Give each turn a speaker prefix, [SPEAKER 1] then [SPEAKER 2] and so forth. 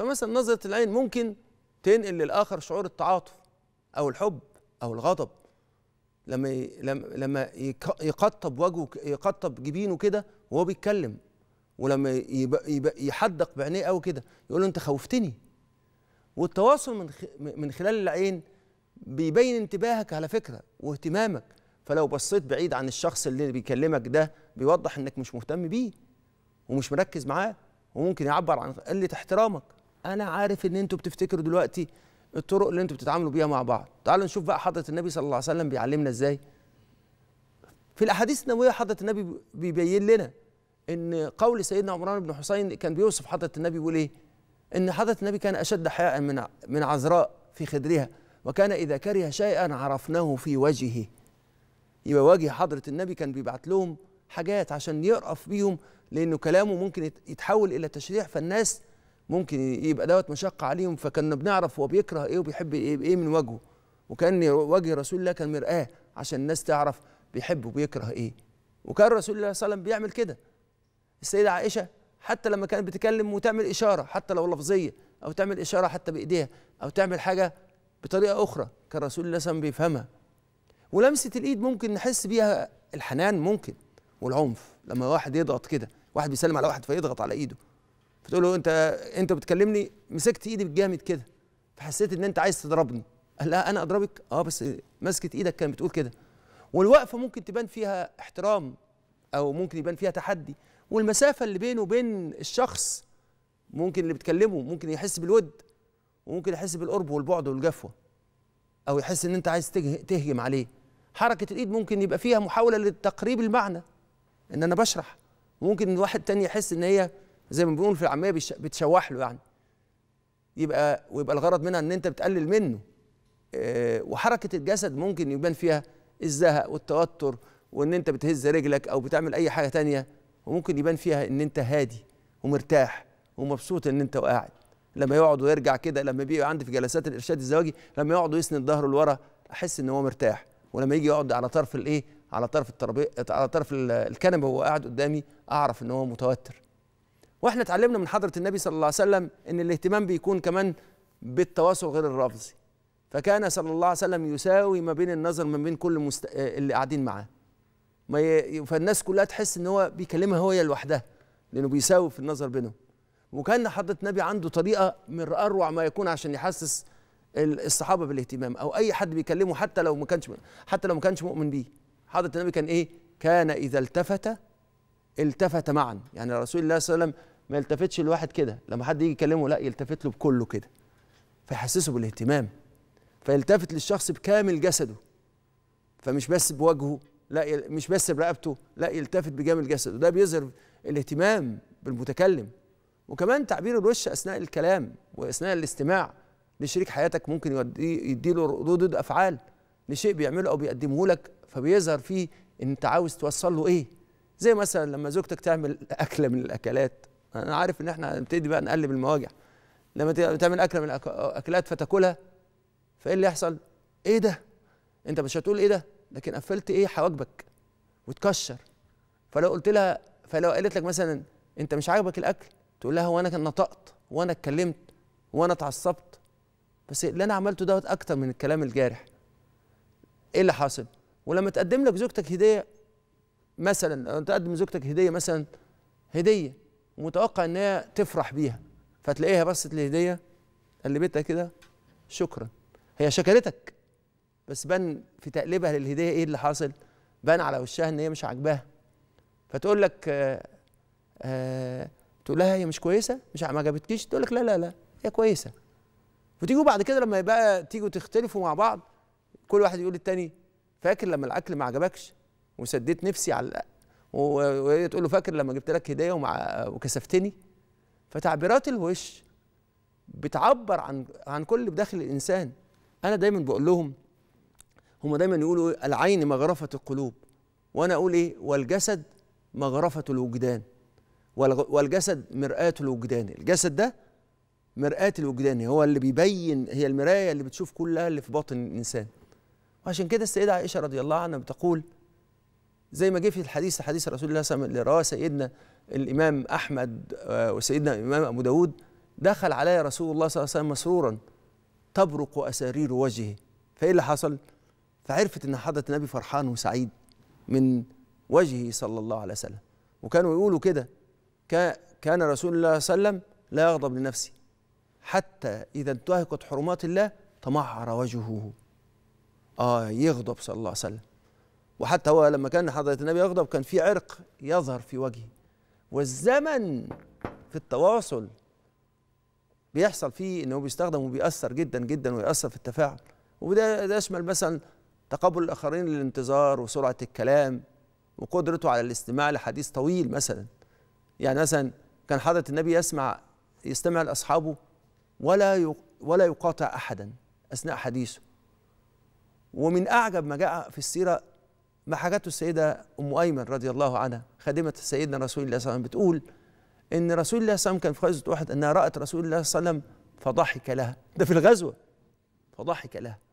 [SPEAKER 1] فمثلا نظرة العين ممكن تنقل للآخر شعور التعاطف أو الحب أو الغضب لما لما يقطب وجهه يقطب جبينه كده وهو بيتكلم ولما يحدق بعينيه قوي كده يقول له انت خوفتني والتواصل من من خلال العين بيبين انتباهك على فكره واهتمامك فلو بصيت بعيد عن الشخص اللي بيكلمك ده بيوضح انك مش مهتم بيه ومش مركز معاه وممكن يعبر عن قله احترامك انا عارف ان انتوا بتفتكروا دلوقتي الطرق اللي انتوا بتتعاملوا بيها مع بعض تعالوا نشوف بقى حضره النبي صلى الله عليه وسلم بيعلمنا ازاي في الاحاديث النبويه حضره النبي بيبين لنا ان قول سيدنا عمران بن حسين كان بيوصف حضره النبي بيقول ايه ان حضره النبي كان اشد حياء من من عذراء في خدرها وكان اذا كره شيئا عرفناه في وجهه يبقى وجه حضره النبي كان بيبعت لهم حاجات عشان يرأف بيهم لانه كلامه ممكن يتحول الى تشريح فالناس ممكن يبقى دوت مشقه عليهم فكنا بنعرف هو بيكره ايه وبيحب ايه من وجهه وكان وجه رسول الله كان مرآه عشان الناس تعرف بيحب وبيكره ايه وكان رسول الله صلى الله عليه وسلم بيعمل كده السيده عائشه حتى لما كانت بتتكلم وتعمل اشاره حتى لو لفظيه او تعمل اشاره حتى بايديها او تعمل حاجه بطريقه اخرى كان رسول الله صلى الله عليه وسلم بيفهمها ولمسه الايد ممكن نحس بيها الحنان ممكن والعنف لما واحد يضغط كده واحد بيسلم على واحد فيضغط على ايده فتقول له انت انت بتكلمني مسكت ايدي بالجامد كده فحسيت ان انت عايز تضربني قال لها انا اضربك اه بس مسكت ايدك كانت بتقول كده والوقفه ممكن تبان فيها احترام او ممكن يبان فيها تحدي والمسافه اللي بينه وبين الشخص ممكن اللي بتكلمه ممكن يحس بالود وممكن يحس بالقرب والبعد والجفوه او يحس ان انت عايز تهجم عليه حركه الايد ممكن يبقى فيها محاوله لتقريب المعنى ان انا بشرح ممكن واحد تاني يحس ان هي زي ما بنقول في العاميه بتشوح له يعني يبقى ويبقى الغرض منها ان انت بتقلل منه آه، وحركه الجسد ممكن يبان فيها الزهق والتوتر وان انت بتهز رجلك او بتعمل اي حاجه تانية وممكن يبان فيها ان انت هادي ومرتاح ومبسوط ان انت قاعد لما يقعد ويرجع كده لما بيجي عندي في جلسات الارشاد الزواجي لما يقعد ويسند ظهره لورا احس ان هو مرتاح ولما يجي يقعد على طرف الايه على طرف الترابيزه على طرف الكنبه وهو قاعد قدامي اعرف ان هو متوتر واحنا اتعلمنا من حضره النبي صلى الله عليه وسلم ان الاهتمام بيكون كمان بالتواصل غير الرفضي فكان صلى الله عليه وسلم يساوي ما بين النظر ما بين كل مست... اللي قاعدين معاه ما ي... فالناس كلها تحس ان هو بيكلمها هي لوحدها لانه بيساوي في النظر بينهم وكان حضره النبي عنده طريقه من اروع ما يكون عشان يحسس الصحابه بالاهتمام او اي حد بيكلمه حتى لو ما كانش حتى لو ما كانش مؤمن بيه حضره النبي كان ايه كان اذا التفت التفت معا يعني رسول الله صلى الله عليه وسلم ما يلتفتش لواحد كده لما حد يجي يكلمه لا يلتفت له بكله كده فيحسسه بالاهتمام فيلتفت للشخص بكامل جسده فمش بس بوجهه لا مش بس برقبته لا يلتفت بجامل جسده ده بيظهر الاهتمام بالمتكلم وكمان تعبير الوش اثناء الكلام واثناء الاستماع لشريك حياتك ممكن يدي يديله ردود افعال لشيء بيعمله او بيقدمه لك فبيظهر فيه انت عاوز توصل له ايه زي مثلا لما زوجتك تعمل اكله من الاكلات انا عارف ان احنا هنبتدي بقى نقلب المواجع لما تعمل اكله من اكلات فتاكلها فايه اللي يحصل؟ ايه ده؟ انت مش هتقول ايه ده؟ لكن قفلت ايه حواجبك وتكشر فلو قلت لها فلو قالت لك مثلا انت مش عاجبك الاكل تقول لها هو انا نطقت وانا اتكلمت وانا اتعصبت بس اللي انا عملته دوت اكتر من الكلام الجارح ايه اللي حاصل؟ ولما تقدم لك زوجتك هديه مثلا لو تقدم زوجتك هديه مثلا هديه ومتوقع ان هي تفرح بيها فتلاقيها بصت الهديه قلبتها كده شكرا هي شكرتك بس بان في تقلبها للهديه ايه اللي حاصل بان على وشها ان هي مش عاجباها فتقول لك آه آه تقول لها هي مش كويسه مش ما عجبتكيش تقول لك لا لا لا هي كويسه وتيجوا بعد كده لما يبقى تيجوا تختلفوا مع بعض كل واحد يقول للتاني فاكر لما الاكل ما عجبكش وسديت نفسي على وهي تقول له فاكر لما جبت لك هديه ومع وكسفتني فتعبيرات الوش بتعبر عن عن كل اللي بداخل الانسان انا دايما بقول لهم هم دايما يقولوا إيه؟ العين مغرفه القلوب وانا اقول ايه والجسد مغرفه الوجدان والجسد مرآة الوجدان الجسد ده مرآة الوجدان هو اللي بيبين هي المراية اللي بتشوف كلها اللي في باطن الإنسان وعشان كده السيدة عائشة رضي الله عنها بتقول زي ما جه في الحديث حديث رسول الله صلى الله عليه وسلم اللي رواه سيدنا الامام احمد آه، وسيدنا الامام ابو داود دخل علي رسول الله صلى الله عليه وسلم مسرورا تبرق اسارير وجهه فايه اللي حصل؟ فعرفت ان حضره النبي فرحان وسعيد من وجهه صلى الله عليه وسلم وكانوا يقولوا كده كان رسول الله صلى الله عليه وسلم لا يغضب لنفسه حتى اذا انتهكت حرمات الله تمعر وجهه اه يغضب صلى الله عليه وسلم وحتى هو لما كان حضرة النبي يغضب كان في عرق يظهر في وجهه والزمن في التواصل بيحصل فيه انه بيستخدم وبيأثر جدا جدا ويأثر في التفاعل وده ده يشمل مثلا تقبل الاخرين للانتظار وسرعه الكلام وقدرته على الاستماع لحديث طويل مثلا يعني مثلا كان حضره النبي يسمع يستمع لاصحابه ولا ولا يقاطع احدا اثناء حديثه ومن اعجب ما جاء في السيره ما حكته السيدة أم أيمن رضي الله عنها خادمة سيدنا رسول الله صلى الله عليه وسلم بتقول إن رسول الله صلى الله عليه وسلم كان في غزوة واحد أنها رأت رسول الله صلى الله عليه وسلم فضحك لها ده في الغزوة فضحك لها